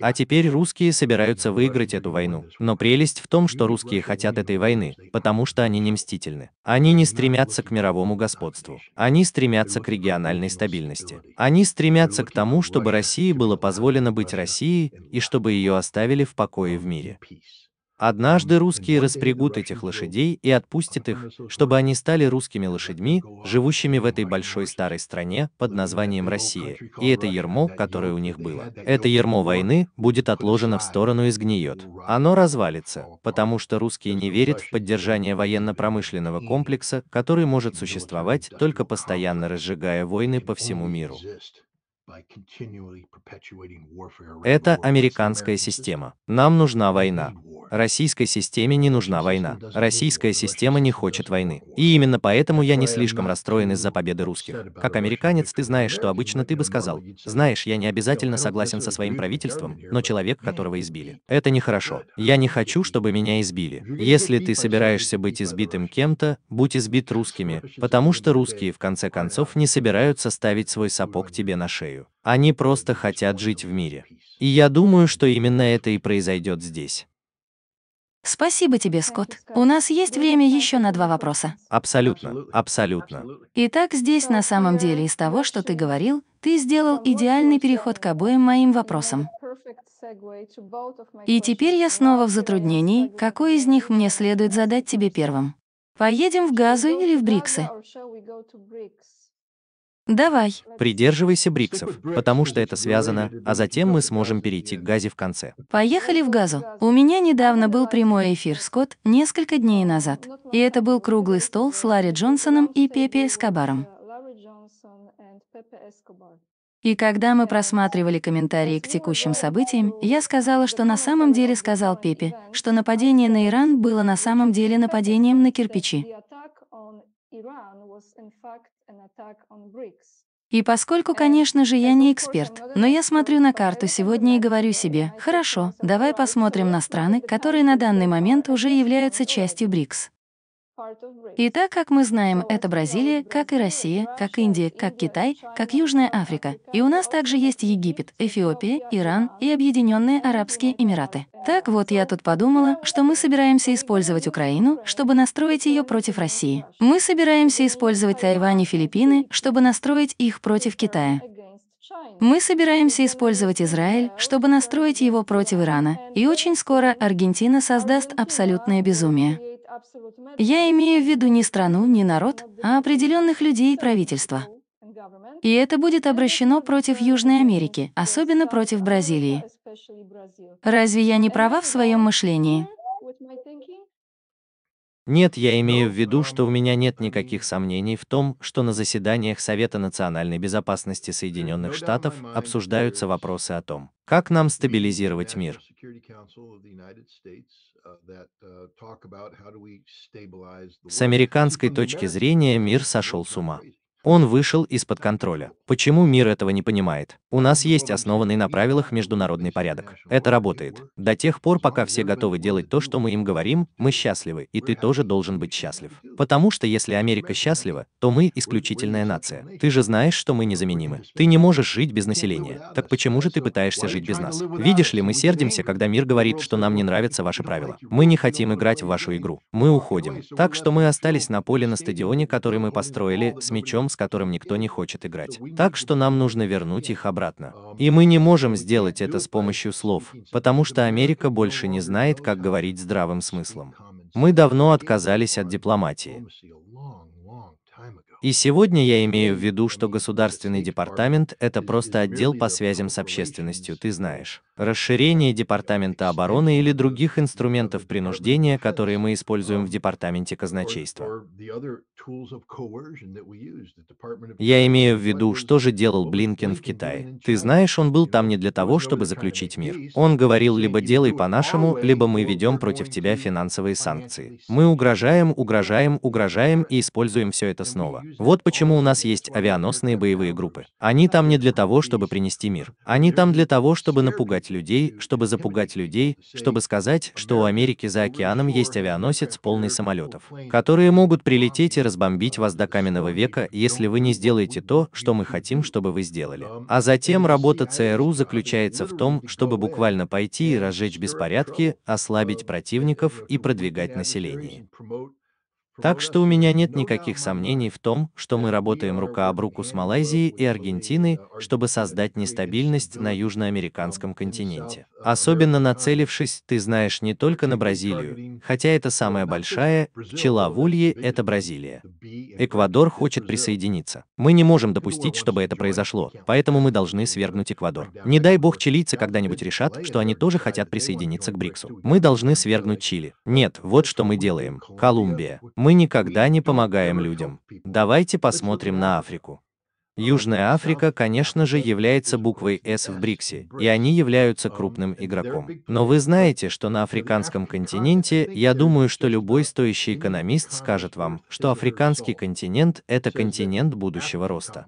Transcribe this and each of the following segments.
А теперь русские собираются выиграть эту войну. Но прелесть в том, что русские хотят этой войны, потому что они не мстительны. Они не стремятся к мировому господству. Они стремятся к региональной стабильности. Они стремятся к тому, чтобы России было позволено быть Россией и чтобы ее оставили в покое в мире. Однажды русские распрягут этих лошадей и отпустят их, чтобы они стали русскими лошадьми, живущими в этой большой старой стране под названием Россия. И это ермо, которое у них было, это ермо войны, будет отложено в сторону и сгниет. Оно развалится, потому что русские не верят в поддержание военно-промышленного комплекса, который может существовать, только постоянно разжигая войны по всему миру. Это американская система. Нам нужна война. Российской системе не нужна война. Российская система не хочет войны. И именно поэтому я не слишком расстроен из-за победы русских. Как американец, ты знаешь, что обычно ты бы сказал. Знаешь, я не обязательно согласен со своим правительством, но человек, которого избили. Это нехорошо. Я не хочу, чтобы типа, меня избили. Если ты типа собираешься быть типа избитым кем-то, будь избит русскими, потому что русские, в конце концов, не собираются ставить свой сапог тебе на шею. Они просто хотят жить в мире. И я думаю, что именно это и произойдет здесь. Спасибо тебе, Скотт. У нас есть время еще на два вопроса. Абсолютно, абсолютно. Итак, здесь на самом деле из того, что ты говорил, ты сделал идеальный переход к обоим моим вопросам. И теперь я снова в затруднении, какой из них мне следует задать тебе первым. Поедем в Газу или в Бриксы? Давай. Придерживайся бриксов, потому что это связано, а затем мы сможем перейти к газе в конце. Поехали в газу. У меня недавно был прямой эфир, Скотт, несколько дней назад. И это был круглый стол с Ларри Джонсоном и Пепе Эскобаром. И когда мы просматривали комментарии к текущим событиям, я сказала, что на самом деле сказал Пепе, что нападение на Иран было на самом деле нападением на кирпичи. И поскольку, конечно же, я не эксперт, но я смотрю на карту сегодня и говорю себе, хорошо, давай посмотрим на страны, которые на данный момент уже являются частью БРИКС. И так как мы знаем, это Бразилия, как и Россия, как Индия, как Китай, как Южная Африка. И у нас также есть Египет, Эфиопия, Иран и Объединенные Арабские Эмираты. Так вот, я тут подумала, что мы собираемся использовать Украину, чтобы настроить ее против России. Мы собираемся использовать Тайвань и Филиппины, чтобы настроить их против Китая. Мы собираемся использовать Израиль, чтобы настроить его против Ирана, и очень скоро Аргентина создаст абсолютное безумие. Я имею в виду не страну, не народ, а определенных людей и правительства. И это будет обращено против Южной Америки, особенно против Бразилии. Разве я не права в своем мышлении? Нет, я имею в виду, что у меня нет никаких сомнений в том, что на заседаниях Совета национальной безопасности Соединенных Штатов обсуждаются вопросы о том, как нам стабилизировать мир. С американской точки зрения мир сошел с ума. Он вышел из-под контроля. Почему мир этого не понимает? У нас есть основанный на правилах международный порядок. Это работает. До тех пор, пока все готовы делать то, что мы им говорим, мы счастливы, и ты тоже должен быть счастлив. Потому что если Америка счастлива, то мы исключительная нация. Ты же знаешь, что мы незаменимы. Ты не можешь жить без населения. Так почему же ты пытаешься жить без нас? Видишь ли, мы сердимся, когда мир говорит, что нам не нравятся ваши правила. Мы не хотим играть в вашу игру. Мы уходим. Так что мы остались на поле на стадионе, который мы построили, с мячом с которым никто не хочет играть. Так что нам нужно вернуть их обратно. И мы не можем сделать это с помощью слов, потому что Америка больше не знает, как говорить здравым смыслом. Мы давно отказались от дипломатии. И сегодня я имею в виду, что Государственный департамент – это просто отдел по связям с общественностью, ты знаешь расширение Департамента обороны или других инструментов принуждения, которые мы используем в Департаменте казначейства. Я имею в виду, что же делал Блинкен в Китае. Ты знаешь, он был там не для того, чтобы заключить мир. Он говорил, либо делай по-нашему, либо мы ведем против тебя финансовые санкции. Мы угрожаем, угрожаем, угрожаем и используем все это снова. Вот почему у нас есть авианосные боевые группы. Они там не для того, чтобы принести мир. Они там для того, чтобы напугать напугать людей, чтобы запугать людей, чтобы сказать, что у Америки за океаном есть авианосец полный самолетов, которые могут прилететь и разбомбить вас до каменного века, если вы не сделаете то, что мы хотим, чтобы вы сделали. А затем работа ЦРУ заключается в том, чтобы буквально пойти и разжечь беспорядки, ослабить противников и продвигать население. Так что у меня нет никаких сомнений в том, что мы работаем рука об руку с Малайзией и Аргентиной, чтобы создать нестабильность на южноамериканском континенте. Особенно нацелившись, ты знаешь, не только на Бразилию, хотя это самая большая, пчела в улье – это Бразилия. Эквадор хочет присоединиться. Мы не можем допустить, чтобы это произошло, поэтому мы должны свергнуть Эквадор. Не дай бог чилийцы когда-нибудь решат, что они тоже хотят присоединиться к БРИКСу. Мы должны свергнуть Чили. Нет, вот что мы делаем. Колумбия. Мы мы никогда не помогаем людям. Давайте посмотрим на Африку. Южная Африка, конечно же, является буквой «С» в БРИКСе, и они являются крупным игроком. Но вы знаете, что на африканском континенте, я думаю, что любой стоящий экономист скажет вам, что африканский континент – это континент будущего роста.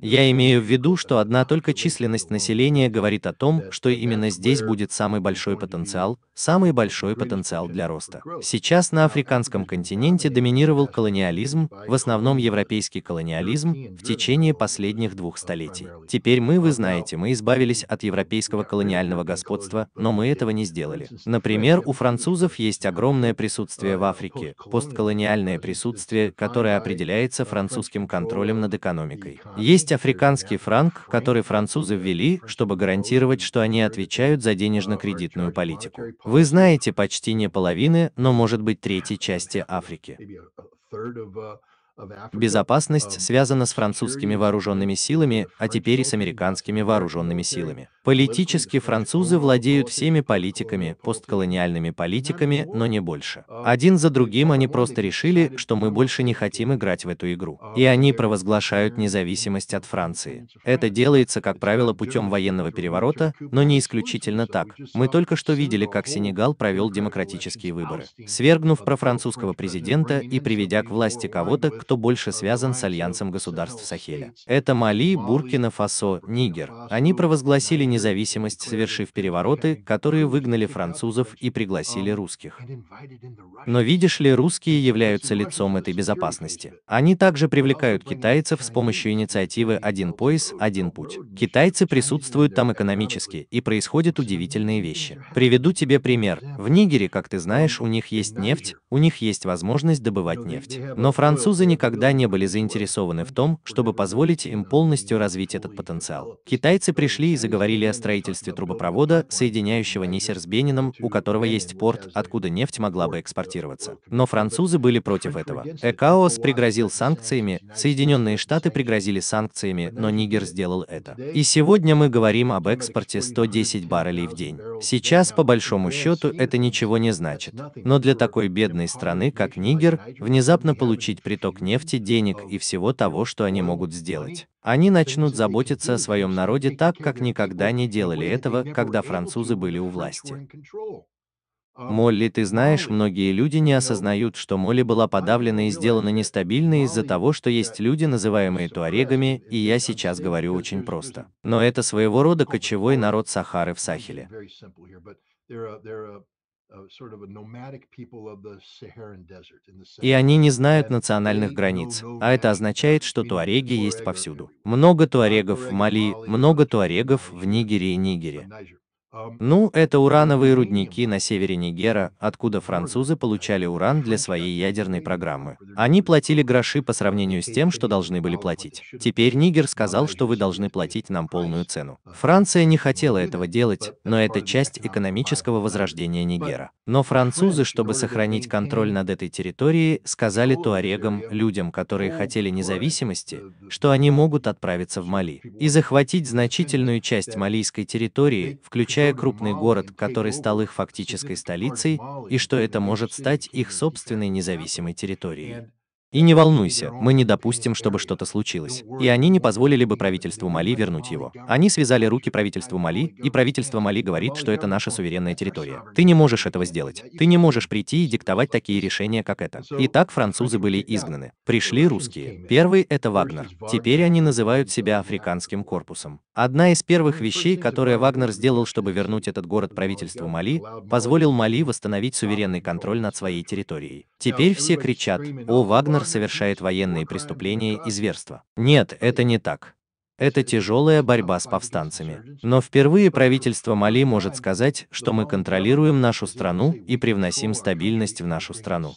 Я имею в виду, что одна только численность населения говорит о том, что именно здесь будет самый большой потенциал, самый большой потенциал для роста. Сейчас на африканском континенте доминировал колониализм, в основном европейский колониализм, в течение последних двух столетий. Теперь мы, вы знаете, мы избавились от европейского колониального господства, но мы этого не сделали. Например, у французов есть огромное присутствие в Африке, постколониальное присутствие, которое определяется французским контролем над экономикой. Есть африканский франк, который французы ввели, чтобы гарантировать, что они отвечают за денежно-кредитную политику. Вы знаете почти не половины, но может быть третьей части Африки. Безопасность эм, связана с французскими э, вооруженными силами, э, а теперь и с американскими вооруженными силами. Политически французы владеют всеми политиками, постколониальными политиками, но не больше. Э, Один за другим они просто решили, что мы больше не хотим играть в эту игру. А, и они провозглашают независимость от Франции. Это делается, как правило, путем военного переворота, но не исключительно так. Мы только что видели, как Сенегал провел демократические выборы, свергнув профранцузского президента и приведя к власти кого-то, кто что больше связан с альянсом государств Сахеля. Это Мали, Буркина-Фасо, Нигер. Они провозгласили независимость, совершив перевороты, которые выгнали французов и пригласили русских. Но видишь ли, русские являются лицом этой безопасности. Они также привлекают китайцев с помощью инициативы «Один пояс, один путь». Китайцы присутствуют там экономически, и происходят удивительные вещи. Приведу тебе пример. В Нигере, как ты знаешь, у них есть нефть, у них есть возможность добывать нефть. Но французы не никогда не были заинтересованы в том, чтобы позволить им полностью развить этот потенциал. Китайцы пришли и заговорили о строительстве трубопровода, соединяющего Нисер с Бенином, у которого есть порт, откуда нефть могла бы экспортироваться. Но французы были против этого. ЭКАОС пригрозил санкциями, Соединенные Штаты пригрозили санкциями, но Нигер сделал это. И сегодня мы говорим об экспорте 110 баррелей в день. Сейчас, по большому счету, это ничего не значит. Но для такой бедной страны, как Нигер, внезапно получить приток нефти, денег и всего того, что они могут сделать. Они начнут заботиться о своем народе так, как никогда не делали этого, когда французы были у власти. Молли, ты знаешь, многие люди не осознают, что Молли была подавлена и сделана нестабильной из-за того, что есть люди, называемые туарегами, и я сейчас говорю очень просто. Но это своего рода кочевой народ Сахары в Сахеле. Э, и они не знают национальных границ, а это означает, что туареги есть повсюду. Много туарегов в Мали, много туарегов в Нигере и Нигере. Ну, это урановые рудники на севере Нигера, откуда французы получали уран для своей ядерной программы. Они платили гроши по сравнению с тем, что должны были платить. Теперь Нигер сказал, что вы должны платить нам полную цену. Э, Франция не ну, ну, хотела этого делать, но это часть экономического э, возрождения Нигера. Но французы, чтобы сохранить контроль над этой территорией, сказали туарегам, людям, которые хотели независимости, э, что они могут отправиться в Мали и захватить значительную часть малийской территории, включая включая крупный город, который стал их фактической столицей, и что это может стать их собственной независимой территорией. И не волнуйся, мы не допустим, чтобы что-то случилось. И они не позволили бы правительству Мали вернуть его. Они связали руки правительству Мали, и правительство Мали говорит, что это наша суверенная территория. Ты не можешь этого сделать. Ты не можешь прийти и диктовать такие решения, как это. Итак, французы были изгнаны. Пришли русские. Первый — это Вагнер. Теперь они называют себя африканским корпусом. Одна из первых вещей, которые Вагнер сделал, чтобы вернуть этот город правительству Мали, позволил Мали восстановить суверенный контроль над своей территорией. Теперь все кричат «О, Вагнер Гитлер совершает военные преступления и зверства. Нет, это не так. Это тяжелая борьба с повстанцами. Но впервые правительство Мали может сказать, что мы контролируем нашу страну и привносим стабильность в нашу страну.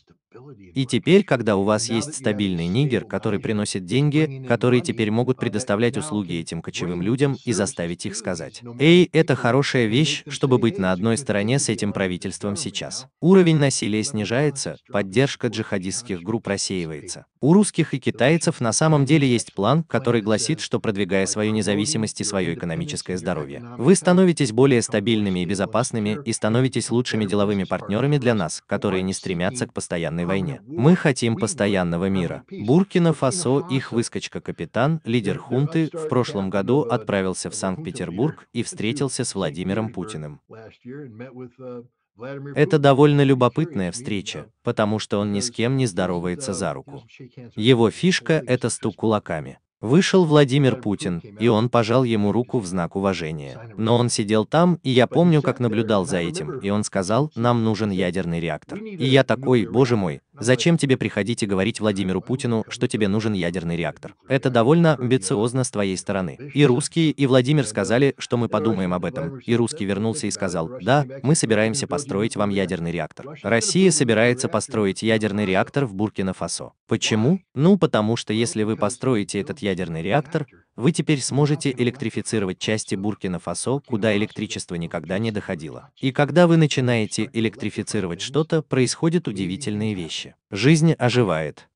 И теперь, когда у вас есть стабильный нигер, который приносит деньги, которые теперь могут uh, предоставлять услуги этим кочевым людям и заставить их сказать, «Эй, это хорошая вещь, чтобы быть на одной стороне с этим правительством сейчас». Уровень насилия снижается, поддержка джихадистских групп рассеивается. У русских и китайцев на самом деле есть план, который гласит, что продвигая свою независимость и свое экономическое здоровье, вы становитесь более стабильными и безопасными и становитесь лучшими деловыми партнерами для нас, которые не стремятся к постоянной войне. Мы хотим постоянного мира. Буркина-Фасо, их выскочка-капитан, лидер хунты, в прошлом году отправился в Санкт-Петербург и встретился с Владимиром Путиным. Это довольно любопытная встреча, потому что он ни с кем не здоровается за руку. Его фишка – это стук кулаками. Вышел Владимир Путин, и он пожал ему руку в знак уважения. Но он сидел там, и я помню, как наблюдал за этим, и он сказал, нам нужен ядерный реактор. И я такой, боже мой, Зачем тебе приходить и говорить Владимиру Путину, что тебе нужен ядерный реактор? Это довольно амбициозно с твоей стороны. И русские, и Владимир сказали, что мы подумаем об этом. И русский вернулся и сказал, да, мы собираемся построить вам ядерный реактор. Россия собирается построить ядерный реактор в Буркина-Фасо. Почему? Ну, потому что если вы построите этот ядерный реактор, вы теперь сможете электрифицировать части Буркина-Фасо, куда электричество никогда не доходило. И когда вы начинаете электрифицировать что-то, происходят удивительные вещи вещи. Жизнь оживает.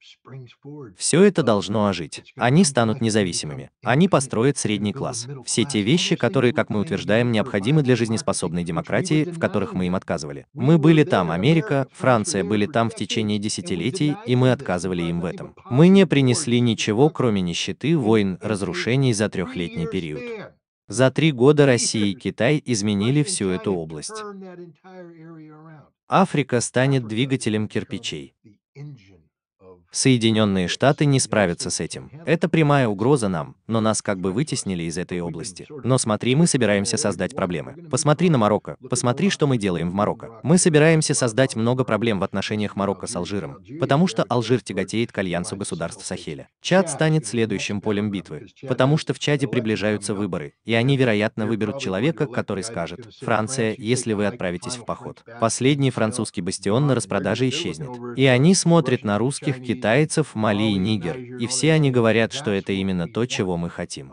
Все это должно ожить. Они станут независимыми. Они построят средний класс. Все те вещи, которые, как мы утверждаем, необходимы для жизнеспособной демократии, в которых мы им отказывали. Мы были там, Америка, Франция были там в течение десятилетий, и мы отказывали им в этом. Мы не принесли ничего, кроме нищеты, войн, разрушений за трехлетний период. За три года Россия и Китай изменили всю эту область. Африка станет двигателем кирпичей. Соединенные Штаты не справятся с этим. Это прямая угроза нам, но нас как бы вытеснили из этой области. Но смотри, мы собираемся создать проблемы. Посмотри на Марокко. Посмотри, что мы делаем в Марокко. Мы собираемся создать много проблем в отношениях Марокко с Алжиром, потому что Алжир тяготеет к альянсу государств Сахеля. Чад станет следующим полем битвы, потому что в Чаде приближаются выборы, и они, вероятно, выберут человека, который скажет, «Франция, если вы отправитесь в поход, последний французский бастион на распродаже исчезнет». И они смотрят на русских, китайцев, китайцев, Мали и Нигер, и все они говорят, что это именно то, чего мы хотим.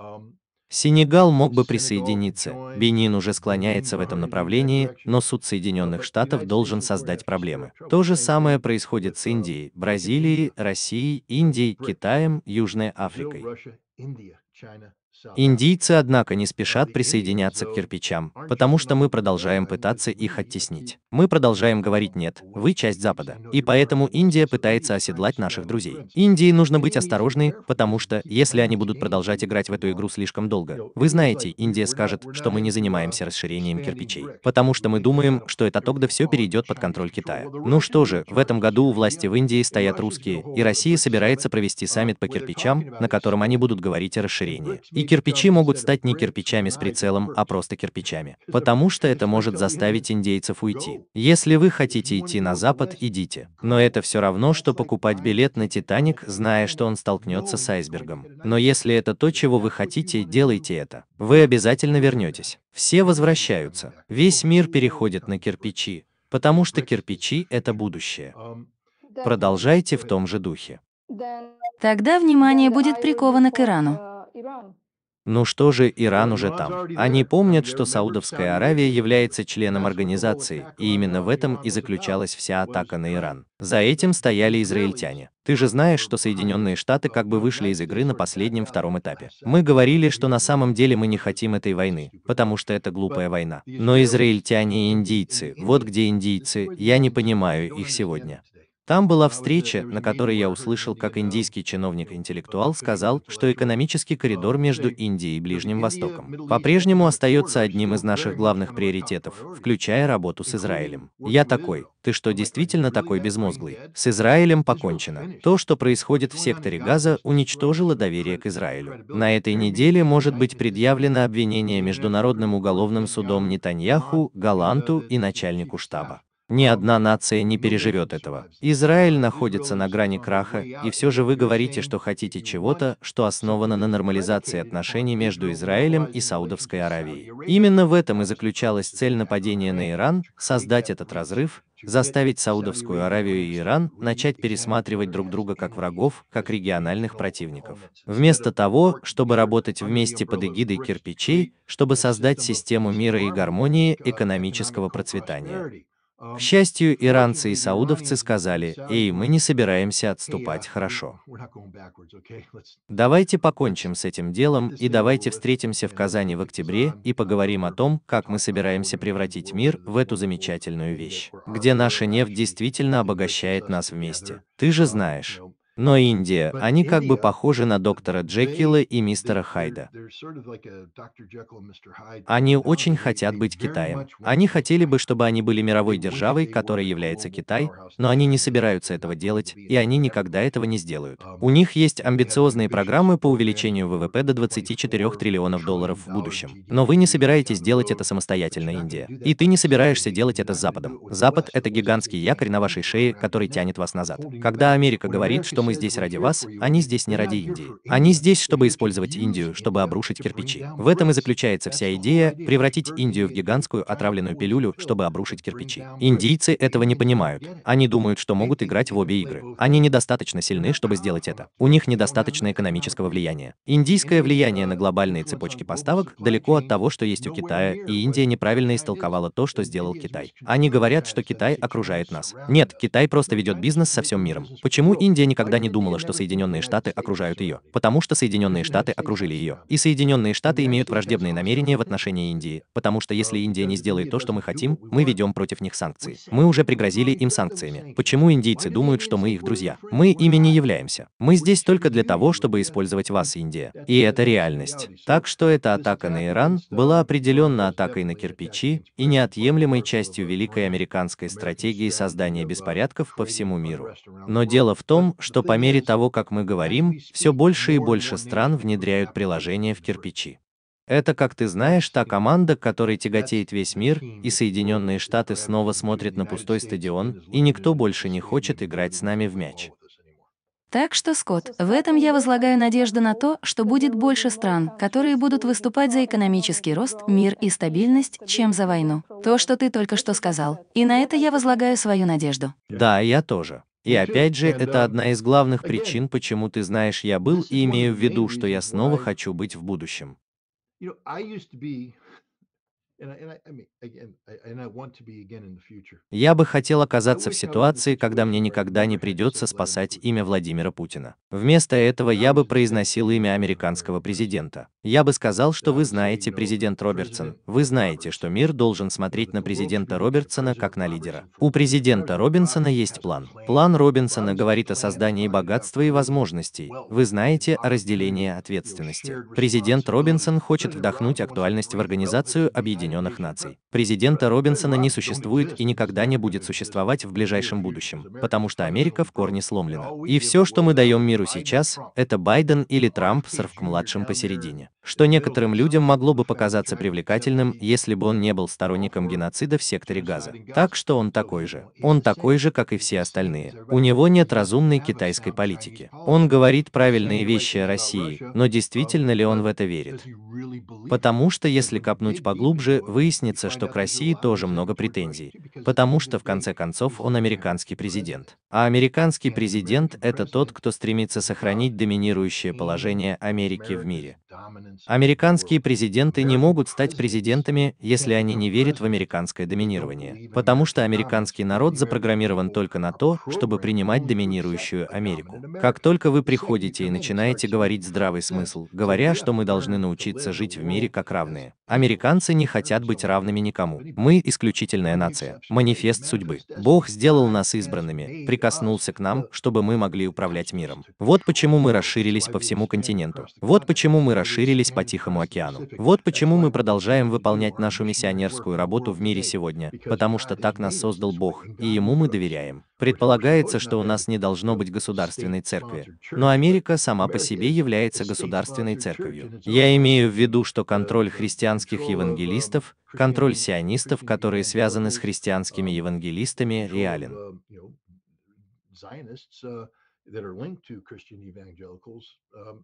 Сенегал мог бы присоединиться, Бенин уже склоняется в этом направлении, но суд Соединенных Штатов должен создать проблемы. То же самое происходит с Индией, Бразилией, Россией, Индией, Китаем, Южной Африкой. Индийцы, однако, не спешат присоединяться к кирпичам, потому что мы продолжаем пытаться их оттеснить. Мы продолжаем говорить «нет, вы часть Запада». И поэтому Индия пытается оседлать наших друзей. Индии нужно быть осторожной, потому что, если они будут продолжать играть в эту игру слишком долго, вы знаете, Индия скажет, что мы не занимаемся расширением кирпичей, потому что мы думаем, что это тогда все перейдет под контроль Китая. Ну что же, в этом году у власти в Индии стоят русские, и Россия собирается провести саммит по кирпичам, на котором они будут говорить о расширении. И кирпичи могут стать не кирпичами с прицелом, а просто кирпичами. Потому что это может заставить индейцев уйти. Если вы хотите идти на запад, идите. Но это все равно, что покупать билет на Титаник, зная, что он столкнется с айсбергом. Но если это то, чего вы хотите, делайте это. Вы обязательно вернетесь. Все возвращаются. Весь мир переходит на кирпичи, потому что кирпичи – это будущее. Продолжайте в том же духе. Тогда внимание будет приковано к Ирану. Ну что же, Иран уже там. Они помнят, что Саудовская Аравия является членом организации, и именно в этом и заключалась вся атака на Иран. За этим стояли израильтяне. Ты же знаешь, что Соединенные Штаты как бы вышли из игры на последнем втором этапе. Мы говорили, что на самом деле мы не хотим этой войны, потому что это глупая война. Но израильтяне и индийцы, вот где индийцы, я не понимаю их сегодня. Там была встреча, на которой я услышал, как индийский чиновник-интеллектуал сказал, что экономический коридор между Индией и Ближним Востоком по-прежнему остается одним из наших главных приоритетов, включая работу с Израилем. Я такой, ты что действительно такой безмозглый? С Израилем покончено. То, что происходит в секторе Газа, уничтожило доверие к Израилю. На этой неделе может быть предъявлено обвинение Международным уголовным судом Нетаньяху, Галанту и начальнику штаба. Ни одна нация не переживет этого. Израиль находится на грани краха, и все же вы говорите, что хотите чего-то, что основано на нормализации отношений между Израилем и Саудовской Аравией. Именно в этом и заключалась цель нападения на Иран – создать этот разрыв, заставить Саудовскую Аравию и Иран начать пересматривать друг друга как врагов, как региональных противников. Вместо того, чтобы работать вместе под эгидой кирпичей, чтобы создать систему мира и гармонии экономического процветания. К счастью, иранцы и саудовцы сказали, «Эй, мы не собираемся отступать, uh, хорошо. Давайте покончим с этим делом и давайте встретимся в Казани в октябре и поговорим о том, как мы собираемся превратить мир в эту замечательную вещь, где наша нефть действительно обогащает нас вместе. Ты же знаешь, но Индия, они как бы похожи на доктора Джекила и мистера Хайда. Они очень хотят быть Китаем. Они хотели бы, чтобы они были мировой державой, которой является Китай, но они не собираются этого делать, и они никогда этого не сделают. Um, У них есть амбициозные программы по увеличению ВВП до 24 триллионов долларов в будущем. Но вы не собираетесь делать это самостоятельно, Индия. И ты не собираешься делать это с Западом. Запад — это гигантский якорь на вашей шее, который тянет вас назад. Когда Америка говорит, что мы здесь ради вас, они а здесь не ради Индии. А они здесь, чтобы использовать Индию, чтобы обрушить кирпичи. В этом и заключается вся идея превратить Индию в гигантскую отравленную пилюлю, чтобы обрушить кирпичи. Индийцы этого не понимают. Они думают, что могут играть в обе игры. Они недостаточно сильны, чтобы сделать это. У них недостаточно экономического влияния. Индийское влияние на глобальные цепочки поставок далеко от того, что есть у Китая, и Индия неправильно истолковала то, что сделал Китай. Они говорят, что Китай окружает нас. Нет, Китай просто ведет бизнес со всем миром. Почему Индия никогда никогда не думала, что Соединенные Штаты окружают ее, потому что Соединенные Штаты окружили ее. И Соединенные Штаты имеют враждебные намерения в отношении Индии, потому что если Индия не сделает то, что мы хотим, мы ведем против них санкции. Мы уже пригрозили им санкциями. Почему индийцы думают, что мы их друзья? Мы ими не являемся. Мы здесь только для того, чтобы использовать вас, Индия. И это реальность. Так что эта атака на Иран была определенно атакой на кирпичи и неотъемлемой частью великой американской стратегии создания беспорядков по всему миру. Но дело в том, что по мере того, как мы говорим, все больше и больше стран внедряют приложения в кирпичи. Это, как ты знаешь, та команда, которой тяготеет весь мир, и Соединенные Штаты снова смотрят на пустой стадион, и никто больше не хочет играть с нами в мяч. Так что, Скотт, в этом я возлагаю надежду на то, что будет больше стран, которые будут выступать за экономический рост, мир и стабильность, чем за войну. То, что ты только что сказал. И на это я возлагаю свою надежду. Да, я тоже. И опять же, это одна из главных причин, почему ты знаешь, я был и имею в виду, что я снова хочу быть в будущем. Я бы хотел оказаться в ситуации, когда мне никогда не придется спасать имя Владимира Путина. Вместо этого я бы произносил имя американского президента. Я бы сказал, что вы знаете президент Робертсон. Вы знаете, что мир должен смотреть на президента Робертсона как на лидера. У президента Робинсона есть план. План Робинсона говорит о создании богатства и возможностей. Вы знаете о разделении ответственности. Президент Робинсон хочет вдохнуть актуальность в организацию объединенных Объединенных Наций. Президента э, Робинсона не существует и никогда не будет существовать в ближайшем будущем, потому что Америка в корне сломлена. И все, что мы даем миру сейчас, это Байден или Трамп с Равк-младшим посередине. Что некоторым людям могло бы показаться привлекательным, если бы он не был сторонником геноцида в секторе Газа. Так что он такой же. Он такой же, как и все остальные. У него нет разумной китайской политики. Он говорит правильные вещи о России, но действительно uh, ли он в это верит? Потому что если копнуть поглубже, выяснится, что что к России тоже много претензий, потому что в конце концов он американский президент. А американский президент – это тот, кто стремится сохранить доминирующее положение Америки в мире. Американские президенты не могут стать президентами, если они не верят в американское доминирование, потому что американский народ запрограммирован только на то, чтобы принимать доминирующую Америку. Как только вы приходите и начинаете говорить здравый смысл, говоря, что мы должны научиться жить в мире как равные, американцы не хотят быть равными никому. Мы – исключительная нация. Манифест судьбы. Бог сделал нас избранными, прикоснулся к нам, чтобы мы могли управлять миром. Вот почему мы расширились по всему континенту. Вот почему мы расширились расширились по Тихому океану. Вот почему мы продолжаем выполнять нашу миссионерскую работу в мире сегодня, потому что так нас создал Бог, и Ему мы доверяем. Предполагается, что у нас не должно быть государственной церкви. Но Америка сама по себе является государственной церковью. Я имею в виду, что контроль христианских евангелистов, контроль сионистов, которые связаны с христианскими евангелистами, реален. Um,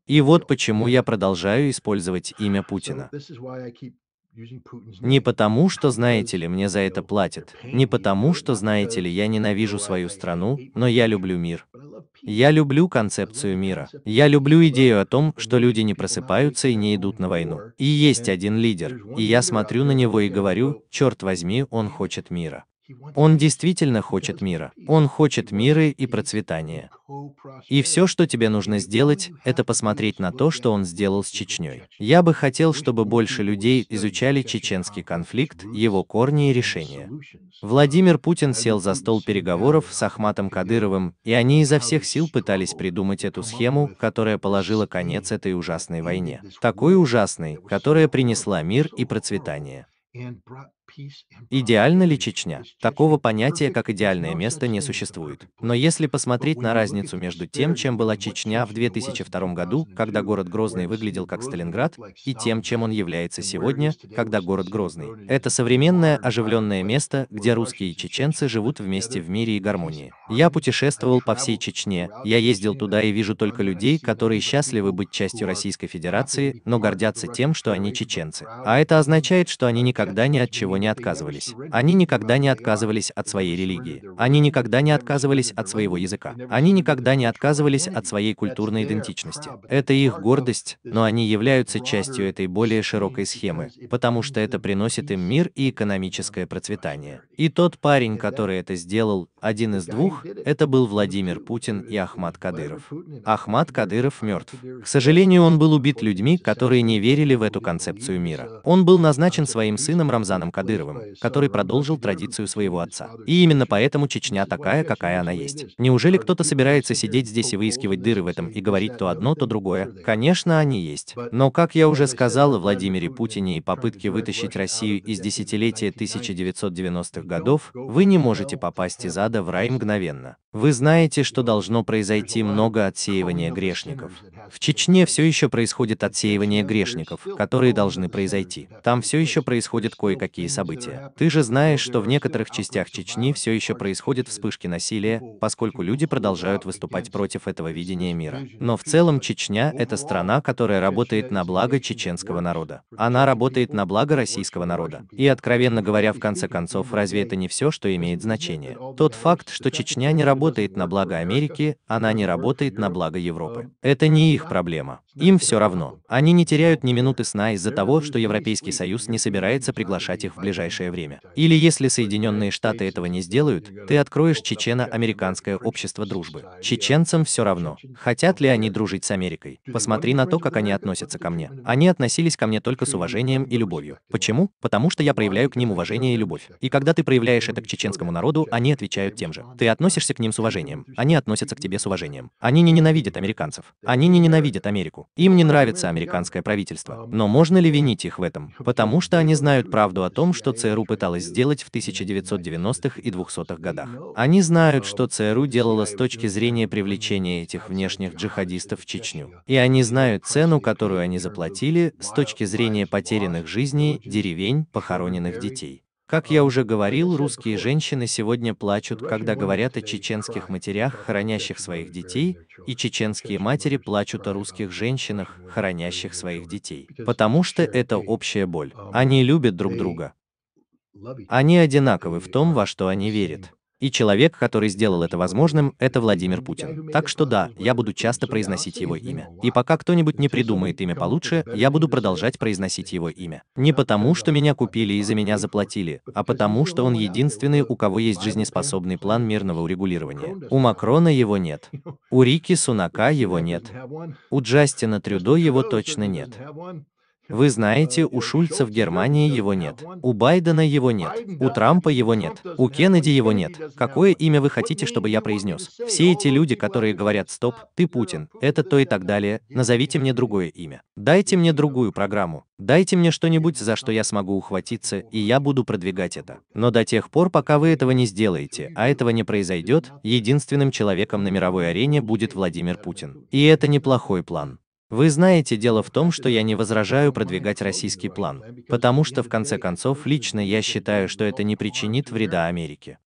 и вот почему я продолжаю использовать имя Путина. Не потому, что, знаете ли, мне за это платят, не потому, что, знаете ли, я ненавижу свою страну, но я люблю мир. Я люблю концепцию мира. Я люблю идею о том, что люди не просыпаются и не идут на войну. И есть один лидер, и я смотрю на него и говорю, черт возьми, он хочет мира. Он действительно хочет мира. Он хочет мира и процветания. И все, что тебе нужно сделать, это посмотреть на то, что он сделал с Чечней. Я бы хотел, чтобы больше людей изучали чеченский конфликт, его корни и решения. Владимир Путин сел за стол переговоров с Ахматом Кадыровым, и они изо всех сил пытались придумать эту схему, которая положила конец этой ужасной войне. Такой ужасной, которая принесла мир и процветание. Идеально ли Чечня? Такого понятия, как идеальное место, не существует. Но если посмотреть на разницу между тем, чем была Чечня в 2002 году, когда город Грозный выглядел как Сталинград, и тем, чем он является сегодня, когда город Грозный. Это современное оживленное место, где русские и чеченцы живут вместе в мире и гармонии. Я путешествовал по всей Чечне, я ездил туда и вижу только людей, которые счастливы быть частью Российской Федерации, но гордятся тем, что они чеченцы. А это означает, что они никогда ни от чего не не отказывались. Они никогда не отказывались от своей религии. Они никогда не отказывались от своего языка. Они никогда не отказывались от своей культурной идентичности. Это их гордость, но они являются частью этой более широкой схемы, потому что это приносит им мир и экономическое процветание. И тот парень, который это сделал, один из двух, это был Владимир Путин и Ахмад Кадыров. Ахмад Кадыров мертв. К сожалению, он был убит людьми, которые не верили в эту концепцию мира. Он был назначен своим сыном Рамзаном Кадыровым Кадыровым, который продолжил традицию своего отца. И именно поэтому Чечня такая, какая она есть. Неужели кто-то собирается сидеть здесь и выискивать дыры в этом и говорить то одно, то другое? Конечно, они есть. Но, как я уже сказал о Владимире Путине и попытке вытащить Россию из десятилетия 1990-х годов, вы не можете попасть из ада в рай мгновенно. Вы знаете, что должно произойти много отсеивания грешников. В Чечне все еще происходит отсеивание грешников, которые должны произойти. Там все еще происходят кое-какие события события. Ты же знаешь, что в некоторых частях Чечни все еще происходят вспышки насилия, поскольку люди продолжают выступать против этого видения мира. Но в целом Чечня – это страна, которая работает на благо чеченского народа. Она работает на благо российского народа. И, откровенно говоря, в конце концов, разве это не все, что имеет значение? Тот факт, что Чечня не работает на благо Америки, она не работает на благо Европы. Это не их проблема. Им все равно. Они не теряют ни минуты сна из-за того, что Европейский Союз не собирается приглашать их в ближайшее время. Или если Соединенные Штаты этого не сделают, ты откроешь Чечено-Американское общество дружбы. Чеченцам все равно, хотят ли они дружить с Америкой. Посмотри на то, как они относятся ко мне. Они относились ко мне только с уважением и любовью. Почему? Потому что я проявляю к ним уважение и любовь. И когда ты проявляешь это к чеченскому народу, они отвечают тем же. Ты относишься к ним с уважением, они относятся к тебе с уважением. Они не ненавидят американцев. Они не ненавидят Америку политику. Им не нравится американское правительство. Но можно ли винить их в этом? Потому что они знают правду о том, что ЦРУ пыталась сделать в 1990-х и 200-х годах. Они знают, что ЦРУ делала с точки зрения привлечения этих внешних джихадистов в Чечню. И они знают цену, которую они заплатили с точки зрения потерянных жизней, деревень, похороненных детей. Как я уже говорил, русские женщины сегодня плачут, когда говорят о чеченских матерях, хранящих своих детей, и чеченские матери плачут о русских женщинах, хранящих своих детей. Потому что это общая боль. Они любят друг друга. Они одинаковы в том, во что они верят. И человек, который сделал это возможным, это Владимир Путин. Так что да, я буду часто произносить его имя. И пока кто-нибудь не придумает имя получше, я буду продолжать произносить его имя. Не потому, что меня купили и за меня заплатили, а потому, что он единственный, у кого есть жизнеспособный план мирного урегулирования. У Макрона его нет. У Рики Сунака его нет. У Джастина Трюдо его точно нет. Вы знаете, у Шульца в Германии его нет, у Байдена его нет, у Трампа его нет, у Кеннеди его нет. Какое имя вы хотите, чтобы я произнес? Все эти люди, которые говорят «стоп, ты Путин, это то и так далее, назовите мне другое имя. Дайте мне другую программу, дайте мне что-нибудь, за что я смогу ухватиться, и я буду продвигать это. Но до тех пор, пока вы этого не сделаете, а этого не произойдет, единственным человеком на мировой арене будет Владимир Путин. И это неплохой план. Вы знаете, дело в том, что я не возражаю продвигать российский план, потому что в конце концов лично я считаю, что это не причинит вреда Америке.